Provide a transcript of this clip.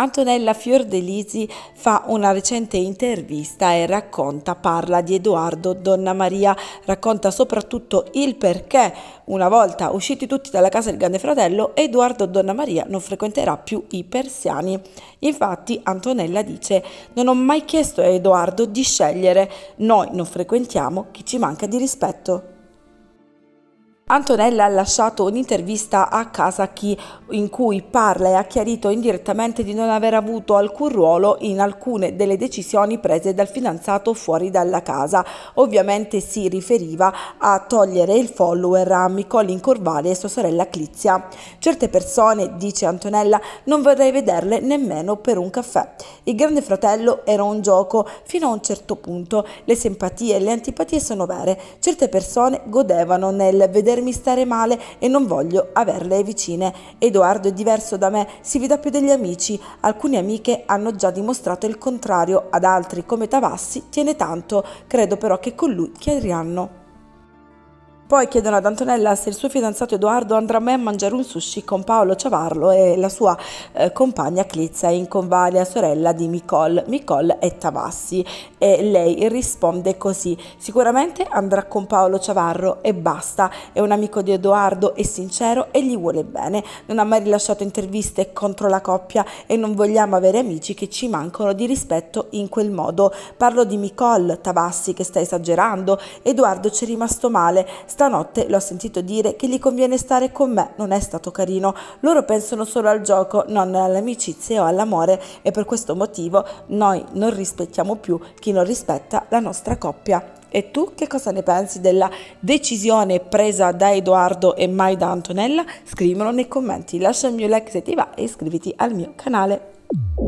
Antonella Fiordelisi fa una recente intervista e racconta, parla di Edoardo Donna Maria, racconta soprattutto il perché una volta usciti tutti dalla casa del Grande Fratello, Edoardo Donna Maria non frequenterà più i persiani. Infatti Antonella dice non ho mai chiesto a Edoardo di scegliere, noi non frequentiamo chi ci manca di rispetto. Antonella ha lasciato un'intervista a casa chi in cui parla e ha chiarito indirettamente di non aver avuto alcun ruolo in alcune delle decisioni prese dal fidanzato fuori dalla casa. Ovviamente si riferiva a togliere il follower a Micolin Corvale e sua sorella Clizia. Certe persone, dice Antonella, non vorrei vederle nemmeno per un caffè. Il Grande Fratello era un gioco fino a un certo punto. Le simpatie e le antipatie sono vere. Certe persone godevano nel vedere vedermi stare male e non voglio averle vicine. Edoardo è diverso da me, si fida più degli amici. Alcune amiche hanno già dimostrato il contrario, ad altri, come Tavassi, tiene tanto. Credo però che con lui chiariranno. Poi chiedono ad Antonella se il suo fidanzato Edoardo andrà mai a mangiare un sushi con Paolo Ciavarlo e la sua eh, compagna Clizza in convalia, sorella di Nicole. Nicole è Tavassi e lei risponde così: Sicuramente andrà con Paolo Ciavarro e basta. È un amico di Edoardo, è sincero e gli vuole bene. Non ha mai rilasciato interviste contro la coppia e non vogliamo avere amici che ci mancano di rispetto in quel modo. Parlo di Nicole Tavassi che sta esagerando. Edoardo ci è rimasto male Stanotte l'ho sentito dire che gli conviene stare con me, non è stato carino. Loro pensano solo al gioco, non all'amicizia o all'amore e per questo motivo noi non rispettiamo più chi non rispetta la nostra coppia. E tu che cosa ne pensi della decisione presa da Edoardo e mai da Antonella? Scrivimelo nei commenti, lascia il mio like se ti va e iscriviti al mio canale.